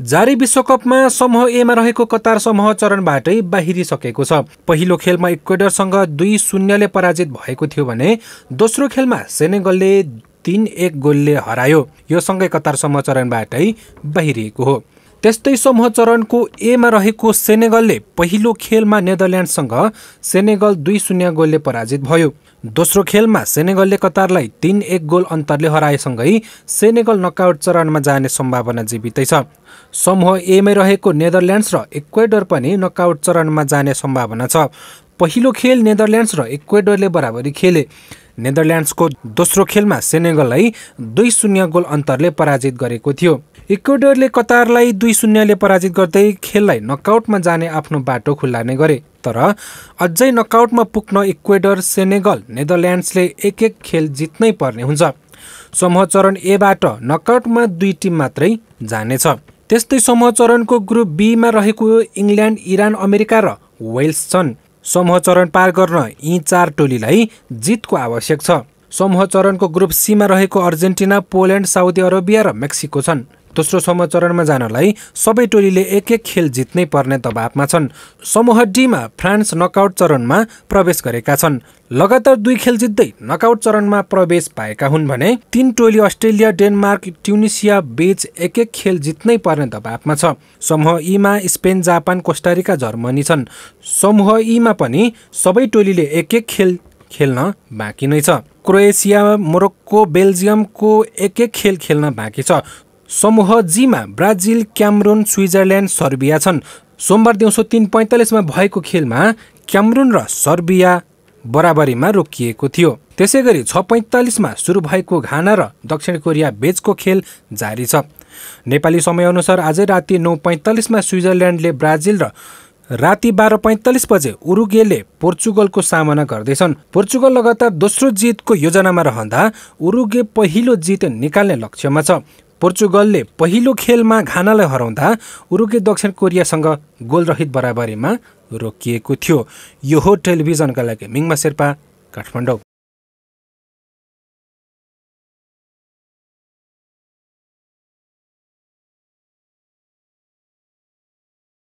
जारी विश्वकपमा समूह एमा रहेको कतार समूह चरणबाटै बाहिरिसकेको छ पहिलो खेलमा इक्वेडरसँग दुई शून्यले पराजित भएको थियो भने दोस्रो खेलमा सेनेगलले तिन एक गोलले हरायो यो सँगै कतार समूह चरणबाटै बाहिरिएको हो त्यस्तै समूह चरणको एमा रहेको सेनेगलले पहिलो खेलमा नेदरल्यान्डसँग सेनेगल दुई शून्य गोलले पराजित भयो दोस्रो खेलमा सेनेगलले कतारलाई तिन एक गोल अन्तरले हराएसँगै सेनेगल नकआउट चरणमा जाने सम्भावना जीवितै छ समूह एमै रहेको नेदरल्यान्ड्स र इक्वेडर पनि नकआउट चरणमा जाने सम्भावना छ पहिलो खेल नेदरल्यान्ड्स र इक्वेडरले बराबरी खेले नेदरल्यान्ड्सको दोस्रो खेलमा सेनेगललाई दुई शून्य गोल अन्तरले पराजित गरेको थियो इक्वेडरले कतारलाई दुई शून्यले पराजित गर्दै खेललाई नकआउटमा जाने आफ्नो बाटो खुल्ला नै गरे तर अझै नकआउटमा पुग्न इक्वेडर सेनेगल नेदरल्यान्ड्सले एक एक खेल जित्नै पर्ने हुन्छ समूह चरण एबाट नकआउटमा दुई टिम मात्रै जानेछ त्यस्तै समूह चरणको ग्रुप बीमा रहेको इङ्ल्यान्ड इरान अमेरिका र वेल्स छन् समूह चरण पार गर्न यी चार टोलीलाई जितको आवश्यक छ समूह चरणको ग्रुप सीमा रहेको अर्जेन्टिना पोल्यान्ड साउदी अरेबिया र मेक्सिको छन् दोस्रो समूह चरणमा जानलाई सबै टोलीले एक एक खेल जित्नै पर्ने दबावमा छन् समूह डीमा फ्रान्स नकआउट चरणमा प्रवेश गरेका छन् लगातार दुई खेल जित्दै नकआउट चरणमा प्रवेश पाएका हुन् भने तीन टोली अस्ट्रेलिया डेनमार्क ट्युनिसिया बीच एक एक खेल जित्नै पर्ने दबावमा छ समूह ईमा स्पेन जापान कोस्टारिका जर्मनी छन् समूह ईमा पनि सबै टोलीले एक एक खेल खेल्न बाँकी नै छ क्रोएसिया मोरक्को बेल्जियमको एक एक खेल खेल्न बाँकी छ समूह जीमा ब्राजिल क्यामरुन स्विजरल्यान्ड सर्बिया छन् सोमबार दिउँसो तिन पैँतालिसमा भएको खेलमा क्यामरुन र सर्बिया बराबरीमा रोकिएको थियो त्यसै गरी छ पैँतालिसमा सुरु भएको घाना र दक्षिण कोरिया बेचको खेल जारी छ नेपाली समयअनुसार आज राति नौ पैँतालिसमा स्विजरल्यान्डले ब्राजिल र राति बाह्र पैँतालिस बजे उरुगेले पोर्चुगलको सामना गर्दैछन् पोर्चुगल लगातार दोस्रो जितको योजनामा रहँदा उरुगे पहिलो जित निकाल्ने लक्ष्यमा छ पोर्चुगलले पहिलो खेलमा घानालाई हराउँदा उरुके दक्षिण कोरियासँग गोलरहित बराबरीमा रोकिएको थियो यो हो टेलिभिजनका लागि मिङमा शेर्पा काठमाडौँ